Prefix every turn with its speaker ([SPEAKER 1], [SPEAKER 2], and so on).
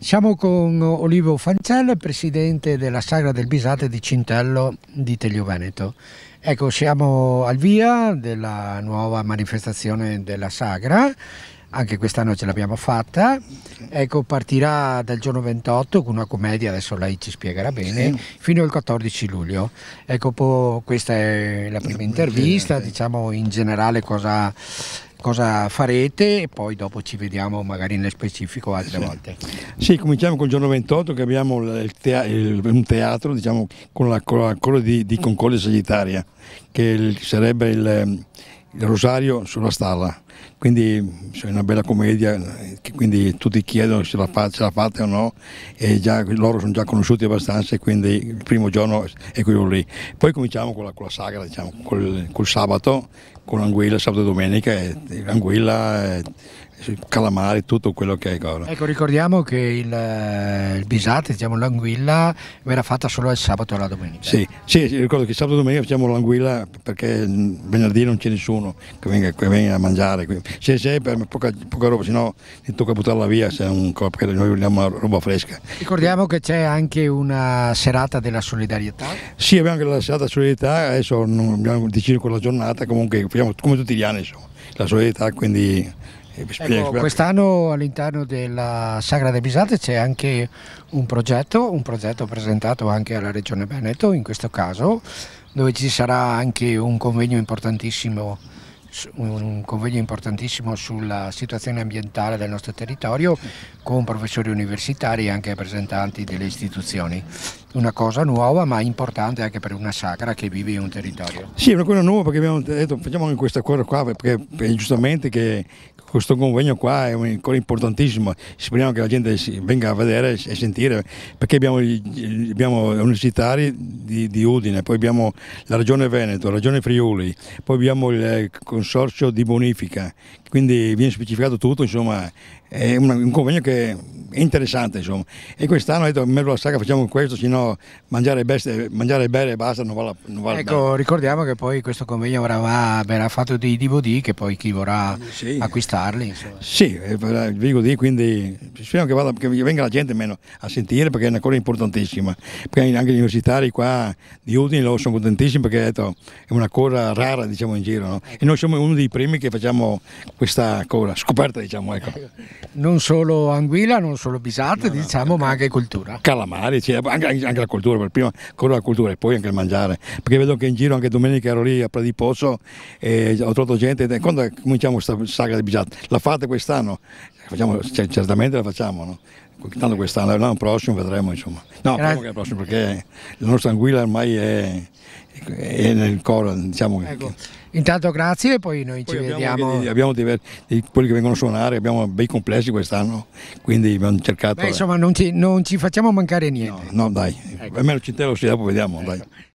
[SPEAKER 1] Siamo con Olivo Fancella, presidente della Sagra del Bisate di Cintello di Teglio Veneto. Ecco, siamo al via della nuova manifestazione della Sagra, anche quest'anno ce l'abbiamo fatta. Ecco, partirà dal giorno 28 con una commedia, adesso lei ci spiegherà bene, sì. fino al 14 luglio. Ecco, questa è la prima intervista, diciamo in generale cosa cosa farete e poi dopo ci vediamo magari nello specifico altre sì. volte.
[SPEAKER 2] Sì, cominciamo col giorno 28 che abbiamo un teatro, diciamo, con la, con colla di, di Concordia Sagittaria che sarebbe il, il Rosario sulla Stalla quindi è una bella commedia, quindi tutti chiedono se la, fa, se la fate o no e già, loro sono già conosciuti abbastanza e quindi il primo giorno è quello lì. Poi cominciamo con la,
[SPEAKER 1] con la sagra, diciamo,
[SPEAKER 2] col, col, sabato, con l'anguilla, sabato e domenica, e, Anguilla... E, calamari, tutto quello che hai ancora.
[SPEAKER 1] Ecco, ricordiamo che il, il bisate, diciamo l'anguilla, verrà fatta solo il sabato e la domenica.
[SPEAKER 2] Sì, sì, sì ricordo che sabato e domenica facciamo l'anguilla perché venerdì non c'è nessuno che venga, che venga a mangiare quindi se c'è per poca, poca roba, sennò ti tocca buttarla via se è un corpo, perché noi vogliamo roba fresca.
[SPEAKER 1] Ricordiamo che c'è anche una serata della solidarietà. Sì,
[SPEAKER 2] abbiamo anche la serata della solidarietà, adesso non abbiamo deciso quella giornata, comunque facciamo come tutti gli anni insomma, la solidarietà, quindi
[SPEAKER 1] eh, Ecco, quest'anno all'interno della Sagra dei Bisate c'è anche un progetto, un progetto presentato anche alla Regione Veneto in questo caso, dove ci sarà anche un convegno importantissimo un convegno importantissimo sulla situazione ambientale del nostro territorio con professori universitari e anche rappresentanti delle istituzioni una cosa nuova ma importante anche per una sacra che vive in un territorio.
[SPEAKER 2] Sì, è una cosa nuova perché abbiamo detto facciamo anche questa cosa qua perché giustamente che questo convegno qua è una cosa importantissima, speriamo che la gente venga a vedere e sentire perché abbiamo, abbiamo universitari di, di, Udine, poi abbiamo la Regione Veneto, la Regione Friuli, poi abbiamo il Consorzio di Bonifica, quindi viene specificato tutto, insomma è un convegno che interessante insomma e quest'anno ho detto me lo sa che facciamo questo sennò mangiare, bestie, mangiare e e basta non vale, non vale ecco bene.
[SPEAKER 1] ricordiamo che poi questo convegno avrà, verrà fatto dei DVD che poi chi vorrà sì. acquistarli insomma. sì DVD eh, quindi speriamo che, vada, che
[SPEAKER 2] venga la gente meno a sentire perché è una cosa importantissima perché anche gli universitari qua di Udine lo sono contentissimi perché detto, ecco, è una cosa rara diciamo in giro no? e noi siamo uno dei primi che
[SPEAKER 1] facciamo questa cosa scoperta diciamo ecco non solo Anguilla non solo bisate, no, no, diciamo, ma anche cultura.
[SPEAKER 2] Calamari, cioè, anche, anche, la cultura, per prima ancora la cultura e poi anche il mangiare. Perché vedo che in giro anche domenica ero lì a Prati Pozzo e ho trovato gente. Quando cominciamo questa saga di bisate? La fate quest'anno? Facciamo, cioè, certamente la facciamo, no? tanto quest'anno, l'anno prossimo vedremo insomma. No, Grazie. che è prossimo perché la nostra anguilla ormai è, è nel coro, diciamo
[SPEAKER 1] ecco. che... Intanto grazie e poi noi poi ci abbiamo vediamo.
[SPEAKER 2] Che, abbiamo diversi, quelli che vengono a suonare, abbiamo bei complessi quest'anno, quindi abbiamo cercato... Beh,
[SPEAKER 1] insomma non ci, non ci, facciamo mancare niente. No, no dai, ecco.
[SPEAKER 2] almeno ci si dopo vediamo. Ecco. Dai.